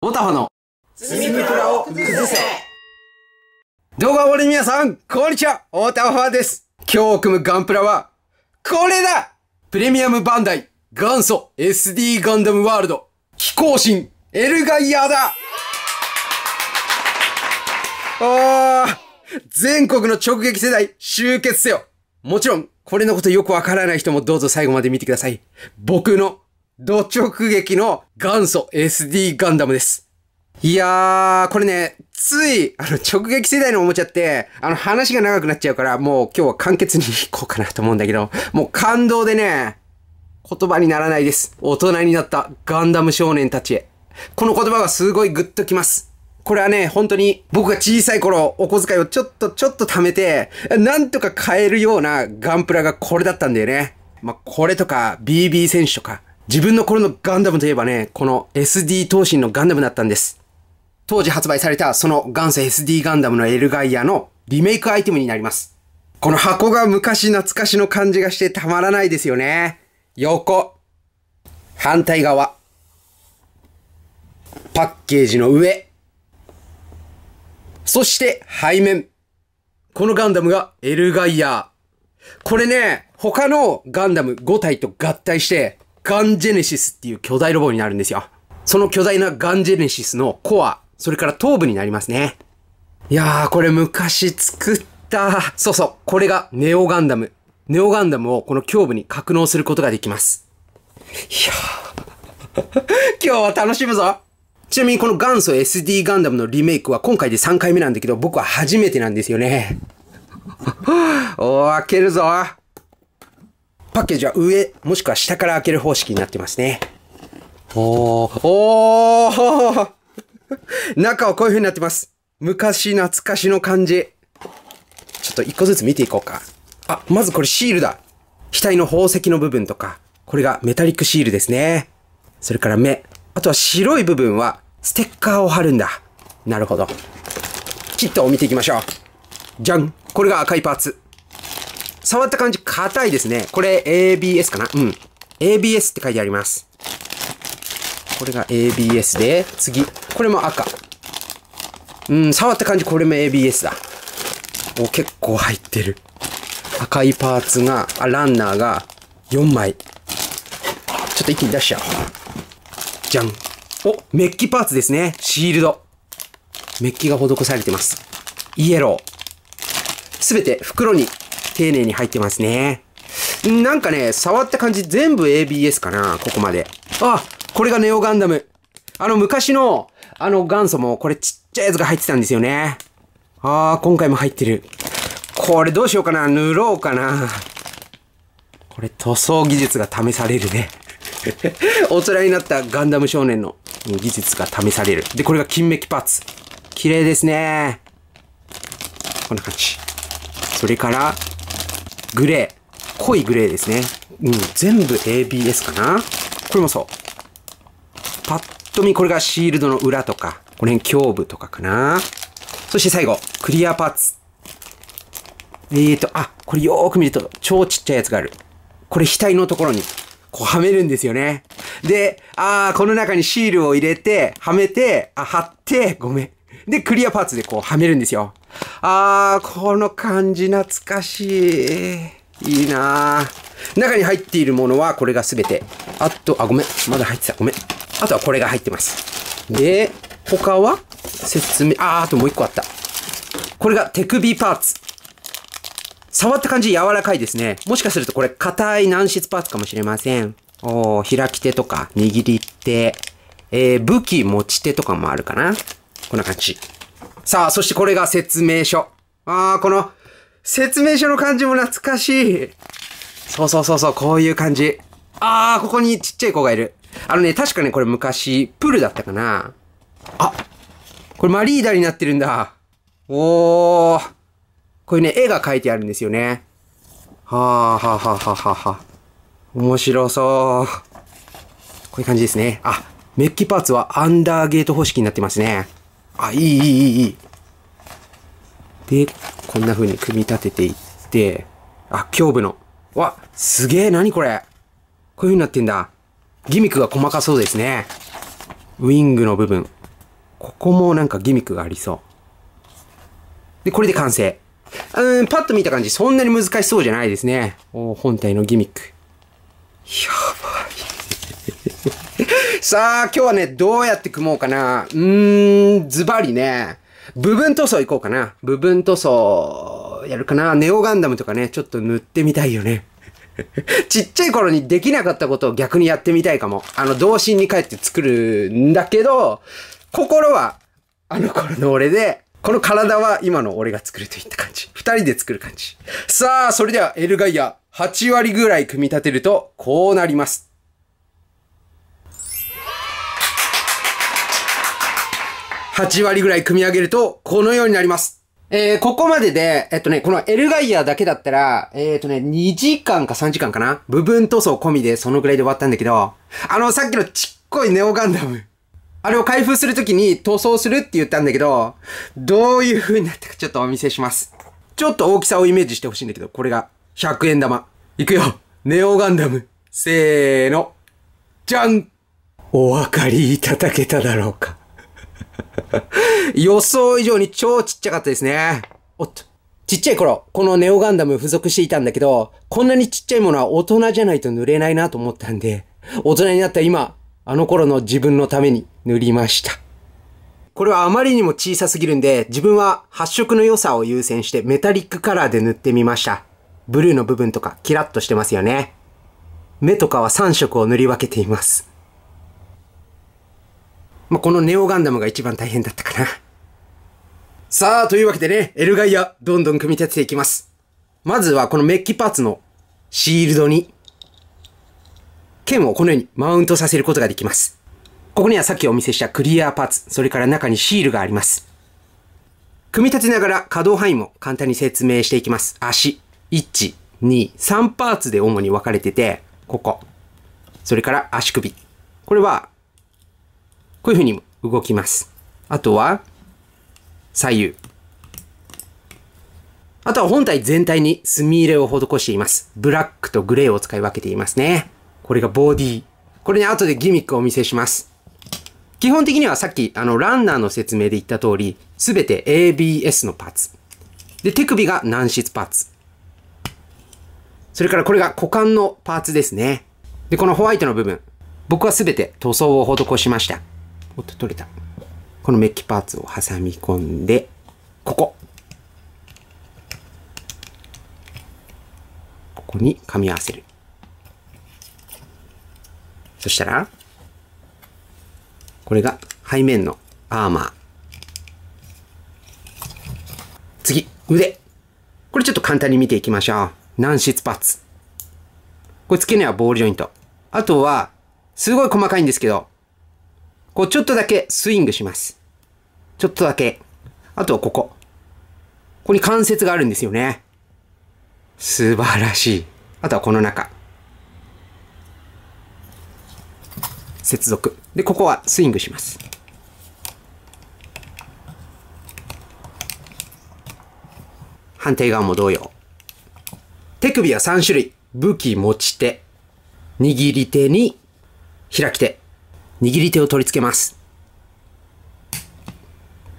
オタファの積みプラを崩せ動画をご覧皆さん、こんにちはオタファです。今日組むガンプラは、これだプレミアムバンダイ元祖 SD ガンダムワールド飛行神、エルガイアだあー全国の直撃世代集結せよもちろん、これのことよくわからない人もどうぞ最後まで見てください。僕の土直撃の元祖 SD ガンダムです。いやー、これね、つい、あの、直撃世代のおもちゃって、あの、話が長くなっちゃうから、もう今日は簡潔に行こうかなと思うんだけど、もう感動でね、言葉にならないです。大人になったガンダム少年たちへ。この言葉がすごいグッときます。これはね、本当に僕が小さい頃、お小遣いをちょっとちょっと貯めて、なんとか買えるようなガンプラがこれだったんだよね。まあ、これとか、BB 選手とか、自分の頃のガンダムといえばね、この SD 等身のガンダムだったんです。当時発売されたその元祖 SD ガンダムのエルガイアのリメイクアイテムになります。この箱が昔懐かしの感じがしてたまらないですよね。横。反対側。パッケージの上。そして背面。このガンダムがエルガイア。これね、他のガンダム5体と合体してガンジェネシスっていう巨大ロボになるんですよ。その巨大なガンジェネシスのコア、それから頭部になりますね。いやー、これ昔作った。そうそう、これがネオガンダム。ネオガンダムをこの胸部に格納することができます。いやー 今日は楽しむぞちなみにこの元祖 SD ガンダムのリメイクは今回で3回目なんだけど、僕は初めてなんですよね。おー、開けるぞパッケージは上、もしくは下から開ける方式になってますね。おー、おー中はこういう風になってます。昔懐かしの感じ。ちょっと一個ずつ見ていこうか。あ、まずこれシールだ。額の宝石の部分とか、これがメタリックシールですね。それから目。あとは白い部分はステッカーを貼るんだ。なるほど。キットを見ていきましょう。じゃんこれが赤いパーツ。触った感じ硬いですね。これ ABS かなうん。ABS って書いてあります。これが ABS で、次。これも赤。うん、触った感じこれも ABS だ。お、結構入ってる。赤いパーツが、あ、ランナーが4枚。ちょっと一気に出しちゃおう。じゃん。お、メッキパーツですね。シールド。メッキが施されてます。イエロー。すべて袋に丁寧に入ってますね。なんかね、触った感じ全部 ABS かな、ここまで。あ、これがネオガンダム。あの昔の、あの元祖もこれちっちゃいやつが入ってたんですよね。あー、今回も入ってる。これどうしようかな、塗ろうかな。これ塗装技術が試されるね。お人になったガンダム少年の技術が試される。で、これが金メッキパーツ。綺麗ですね。こんな感じ。それから、グレー。濃いグレーですね。うん、全部 ABS かなこれもそう。パッと見これがシールドの裏とか、この辺胸部とかかなそして最後、クリアパーツ。えーと、あ、これよーく見ると超ちっちゃいやつがある。これ額のところに、こうはめるんですよね。で、あー、この中にシールを入れて、はめて、あ、貼って、ごめん。で、クリアパーツでこうはめるんですよ。あー、この感じ懐かしい。いいな中に入っているものはこれが全て。あと、あ、ごめん。まだ入ってた。ごめん。あとはこれが入ってます。で、他は説明。あー、あともう一個あった。これが手首パーツ。触った感じ柔らかいですね。もしかするとこれ硬い軟質パーツかもしれません。お開き手とか握り手、えー、武器持ち手とかもあるかな。こんな感じ。さあ、そしてこれが説明書。ああ、この、説明書の感じも懐かしい。そうそうそうそう、こういう感じ。ああ、ここにちっちゃい子がいる。あのね、確かね、これ昔、プールだったかな。あ、これマリーダになってるんだ。おー。これね、絵が描いてあるんですよね。はあ、はあ、はあ、はあ、はあ。面白そう。こういう感じですね。あ、メッキパーツはアンダーゲート方式になってますね。あ、いい、いい、いい、いい。で、こんな風に組み立てていって、あ、胸部の。わ、すげえ、なにこれ。こういう風になってんだ。ギミックが細かそうですね。ウィングの部分。ここもなんかギミックがありそう。で、これで完成。うーん、パッと見た感じ、そんなに難しそうじゃないですね。お本体のギミック。やばいさあ、今日はね、どうやって組もうかな。うーん、ズバリね、部分塗装いこうかな。部分塗装、やるかな。ネオガンダムとかね、ちょっと塗ってみたいよね。ちっちゃい頃にできなかったことを逆にやってみたいかも。あの、童心に帰って作るんだけど、心は、あの頃の俺で、この体は今の俺が作るといった感じ。二人で作る感じ。さあ、それではエルガイア、8割ぐらい組み立てると、こうなります。8割ぐらい組み上げると、このようになります。えー、ここまでで、えっとね、このエルガイアだけだったら、えー、っとね、2時間か3時間かな部分塗装込みでそのぐらいで終わったんだけど、あの、さっきのちっこいネオガンダム。あれを開封するときに塗装するって言ったんだけど、どういう風になったかちょっとお見せします。ちょっと大きさをイメージしてほしいんだけど、これが100円玉。いくよネオガンダム。せーの。じゃんお分かりいただけただろうか 予想以上に超ちっちゃかったですね。おっと。ちっちゃい頃、このネオガンダム付属していたんだけど、こんなにちっちゃいものは大人じゃないと塗れないなと思ったんで、大人になった今、あの頃の自分のために塗りました。これはあまりにも小さすぎるんで、自分は発色の良さを優先してメタリックカラーで塗ってみました。ブルーの部分とかキラッとしてますよね。目とかは3色を塗り分けています。まあ、このネオガンダムが一番大変だったかな。さあ、というわけでね、エルガイア、どんどん組み立てていきます。まずはこのメッキパーツのシールドに、剣をこのようにマウントさせることができます。ここにはさっきお見せしたクリアパーツ、それから中にシールがあります。組み立てながら可動範囲も簡単に説明していきます。足、1、2、3パーツで主に分かれてて、ここ。それから足首。これはこういうふうに動きます。あとは、左右。あとは本体全体に墨入れを施しています。ブラックとグレーを使い分けていますね。これがボディ。これね、後でギミックをお見せします。基本的にはさっき、あの、ランナーの説明で言った通り、すべて ABS のパーツ。で、手首が軟質パーツ。それからこれが股間のパーツですね。で、このホワイトの部分。僕はすべて塗装を施しました。おっと取れた。このメッキパーツを挟み込んで、ここ。ここに噛み合わせる。そしたら、これが背面のアーマー。次、腕。これちょっと簡単に見ていきましょう。軟質パーツ。これ付け根はボールジョイント。あとは、すごい細かいんですけど、こうちょっとだけスイングします。ちょっとだけ。あとはここ。ここに関節があるんですよね。素晴らしい。あとはこの中。接続。で、ここはスイングします。反対側も同様。手首は3種類。武器持ち手。握り手に開き手。握り手を取り付けます。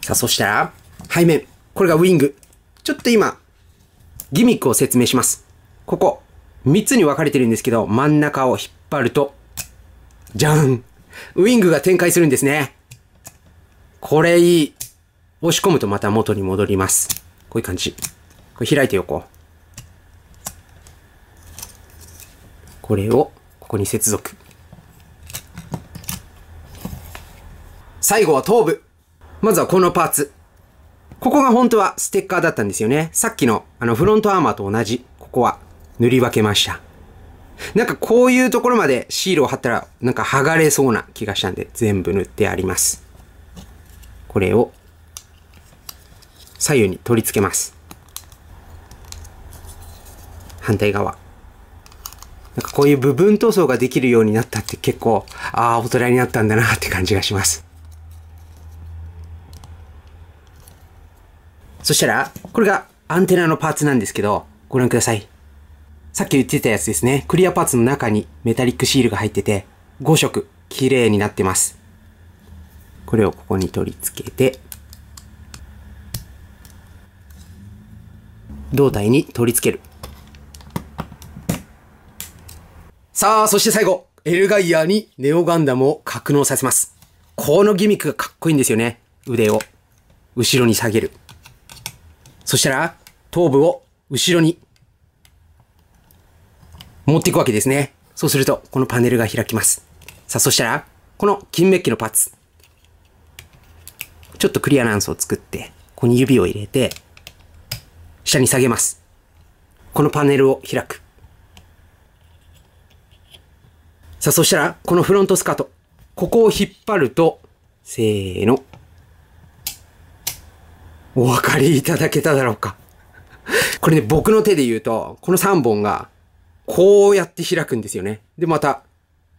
さあ、そしたら、背面。これがウィング。ちょっと今、ギミックを説明します。ここ、3つに分かれてるんですけど、真ん中を引っ張ると、じゃんウィングが展開するんですね。これいい。押し込むとまた元に戻ります。こういう感じ。これ開いておこう。これを、ここに接続。最後は頭部。まずはこのパーツ。ここが本当はステッカーだったんですよね。さっきのあのフロントアーマーと同じ。ここは塗り分けました。なんかこういうところまでシールを貼ったらなんか剥がれそうな気がしたんで全部塗ってあります。これを左右に取り付けます。反対側。なんかこういう部分塗装ができるようになったって結構、ああ、大人になったんだなって感じがします。そしたら、これがアンテナのパーツなんですけど、ご覧ください。さっき言ってたやつですね。クリアパーツの中にメタリックシールが入ってて、5色、綺麗になってます。これをここに取り付けて、胴体に取り付ける。さあ、そして最後、エルガイアにネオガンダムを格納させます。このギミックがかっこいいんですよね。腕を後ろに下げる。そしたら、頭部を後ろに持っていくわけですね。そうすると、このパネルが開きます。さあ、そしたら、この金メッキのパーツ。ちょっとクリアランスを作って、ここに指を入れて、下に下げます。このパネルを開く。さあ、そしたら、このフロントスカート。ここを引っ張ると、せーの。お分かりいただけただろうか。これね、僕の手で言うと、この3本が、こうやって開くんですよね。で、また、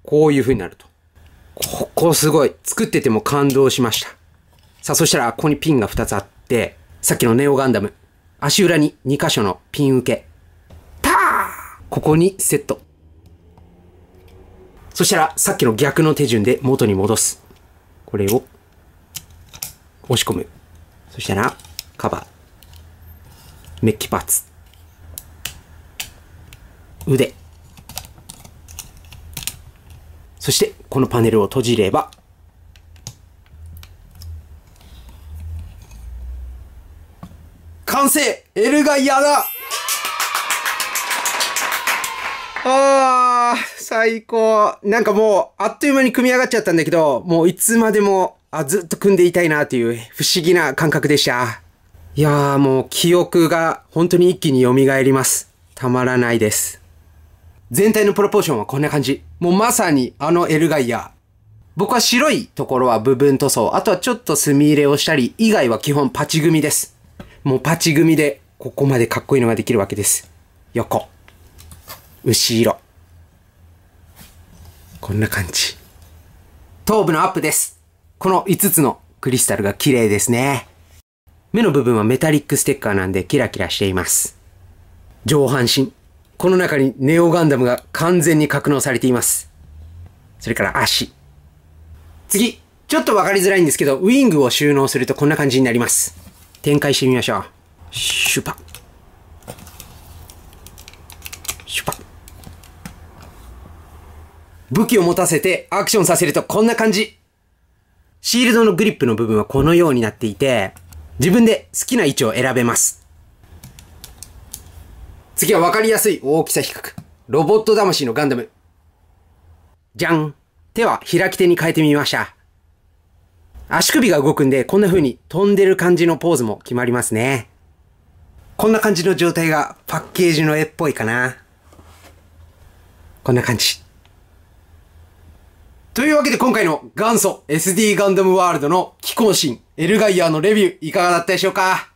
こういう風になると。ここすごい。作ってても感動しました。さあ、そしたら、ここにピンが2つあって、さっきのネオガンダム。足裏に2箇所のピン受け。たーここにセット。そしたら、さっきの逆の手順で元に戻す。これを、押し込む。そしたら、カバー。メッキパーツ。腕。そして、このパネルを閉じれば、完成エルガイアだあー、最高。なんかもう、あっという間に組み上がっちゃったんだけど、もういつまでもあ、ずっと組んでいたいなという不思議な感覚でした。いやーもう記憶が本当に一気に蘇ります。たまらないです。全体のプロポーションはこんな感じ。もうまさにあのエルガイア。僕は白いところは部分塗装、あとはちょっと墨入れをしたり、以外は基本パチ組です。もうパチ組で、ここまでかっこいいのができるわけです。横。後ろ。こんな感じ。頭部のアップです。この5つのクリスタルが綺麗ですね。目の部分はメタリックステッカーなんでキラキラしています。上半身。この中にネオガンダムが完全に格納されています。それから足。次。ちょっとわかりづらいんですけど、ウィングを収納するとこんな感じになります。展開してみましょう。シュパ。シュパ。武器を持たせてアクションさせるとこんな感じ。シールドのグリップの部分はこのようになっていて、自分で好きな位置を選べます。次は分かりやすい大きさ比較。ロボット魂のガンダム。じゃん手は開き手に変えてみました。足首が動くんで、こんな風に飛んでる感じのポーズも決まりますね。こんな感じの状態がパッケージの絵っぽいかな。こんな感じ。というわけで今回の元祖 SD ガンダムワールドの既更新、エルガイアのレビューいかがだったでしょうか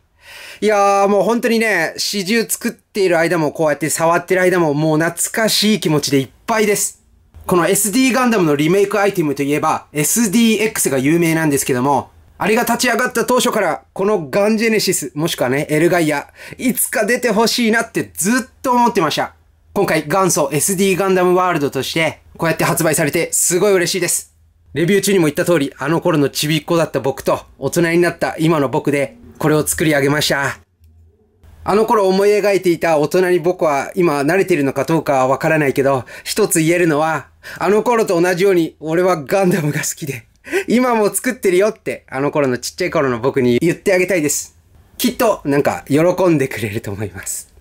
いやーもう本当にね、始終作っている間もこうやって触ってる間ももう懐かしい気持ちでいっぱいです。この SD ガンダムのリメイクアイテムといえば SDX が有名なんですけども、あれが立ち上がった当初から、このガンジェネシス、もしくはね、エルガイア、いつか出てほしいなってずっと思ってました。今回元祖 SD ガンダムワールドとして、こうやって発売されてすごい嬉しいです。レビュー中にも言った通り、あの頃のちびっ子だった僕と、大人になった今の僕で、これを作り上げました。あの頃思い描いていた大人に僕は今慣れてるのかどうかはわからないけど、一つ言えるのは、あの頃と同じように俺はガンダムが好きで、今も作ってるよって、あの頃のちっちゃい頃の僕に言ってあげたいです。きっと、なんか、喜んでくれると思います。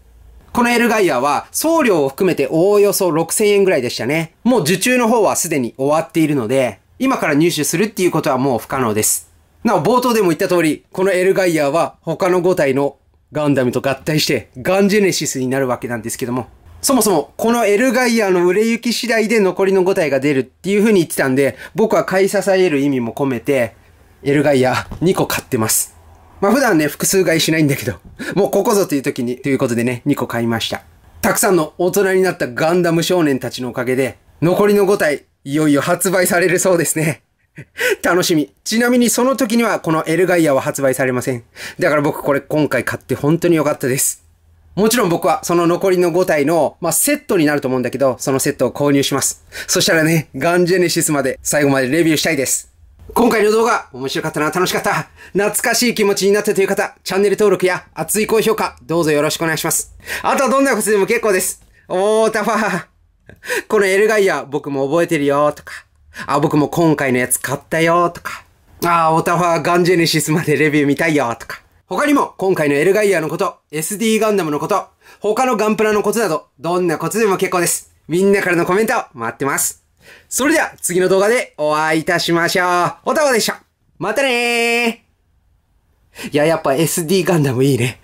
このエルガイアは送料を含めておおよそ6000円ぐらいでしたね。もう受注の方はすでに終わっているので、今から入手するっていうことはもう不可能です。なお冒頭でも言った通り、このエルガイアは他の5体のガンダムと合体してガンジェネシスになるわけなんですけども、そもそもこのエルガイアの売れ行き次第で残りの5体が出るっていう風に言ってたんで、僕は買い支える意味も込めて、エルガイア2個買ってます。まあ普段ね、複数買いしないんだけど、もうここぞという時に、ということでね、2個買いました。たくさんの大人になったガンダム少年たちのおかげで、残りの5体、いよいよ発売されるそうですね。楽しみ。ちなみにその時にはこのエルガイアは発売されません。だから僕これ今回買って本当に良かったです。もちろん僕はその残りの5体の、まあ、セットになると思うんだけど、そのセットを購入します。そしたらね、ガンジェネシスまで最後までレビューしたいです。今回の動画、面白かったな、楽しかった、懐かしい気持ちになったという方、チャンネル登録や熱い高評価、どうぞよろしくお願いします。あとはどんなことでも結構です。おー、タファー。このエルガイア、僕も覚えてるよ、とか。あ、僕も今回のやつ買ったよ、とか。あー、オタファーガンジェネシスまでレビュー見たいよ、とか。他にも、今回のエルガイアのこと、SD ガンダムのこと、他のガンプラのことなど、どんなことでも結構です。みんなからのコメント、待ってます。それでは次の動画でお会いいたしましょう。おたまでした。またねー。いや、やっぱ SD ガンダムいいね。